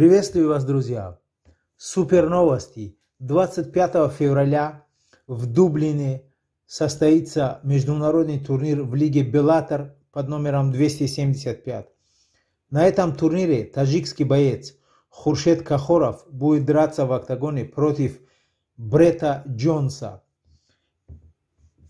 Приветствую вас, друзья! Супер новости! 25 февраля в Дублине состоится международный турнир в Лиге Беллатор под номером 275. На этом турнире таджикский боец Хуршет Кахоров будет драться в октагоне против Брета Джонса.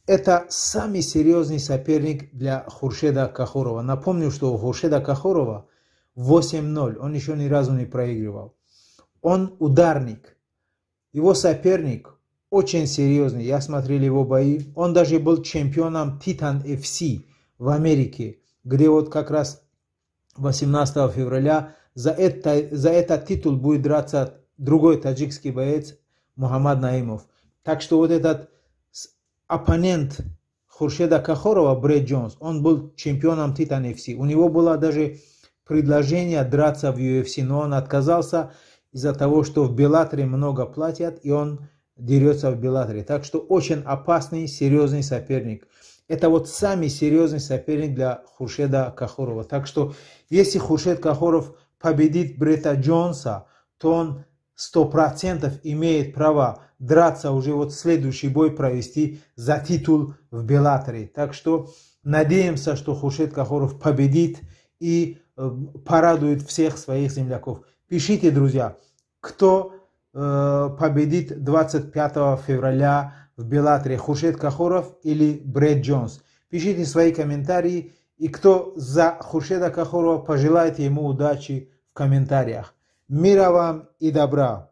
Это самый серьезный соперник для Хуршеда Кахорова. Напомню, что у Хуршеда Кахорова – 8-0. Он еще ни разу не проигрывал. Он ударник. Его соперник очень серьезный. Я смотрел его бои. Он даже был чемпионом Титан FC в Америке, где вот как раз 18 февраля за, это, за этот титул будет драться другой таджикский боец Мухаммад Наимов. Так что вот этот оппонент Хуршеда Кахорова, Брэд Джонс, он был чемпионом Титан FC. У него была даже предложения драться в UFC, но он отказался из-за того, что в Белатре много платят, и он дерется в Белатре. Так что очень опасный, серьезный соперник. Это вот самый серьезный соперник для Хуршеда Кахорова. Так что, если Хуршед Кахоров победит Брета Джонса, то он сто процентов имеет право драться уже вот следующий бой провести за титул в Белатре. Так что надеемся, что Хуршед Кахоров победит и Э, порадует всех своих земляков. Пишите, друзья, кто э, победит 25 февраля в Белатре, Хуршет Кахоров или Брэд Джонс. Пишите свои комментарии, и кто за Хуршеда Кахорова, пожелайте ему удачи в комментариях. Мира вам и добра!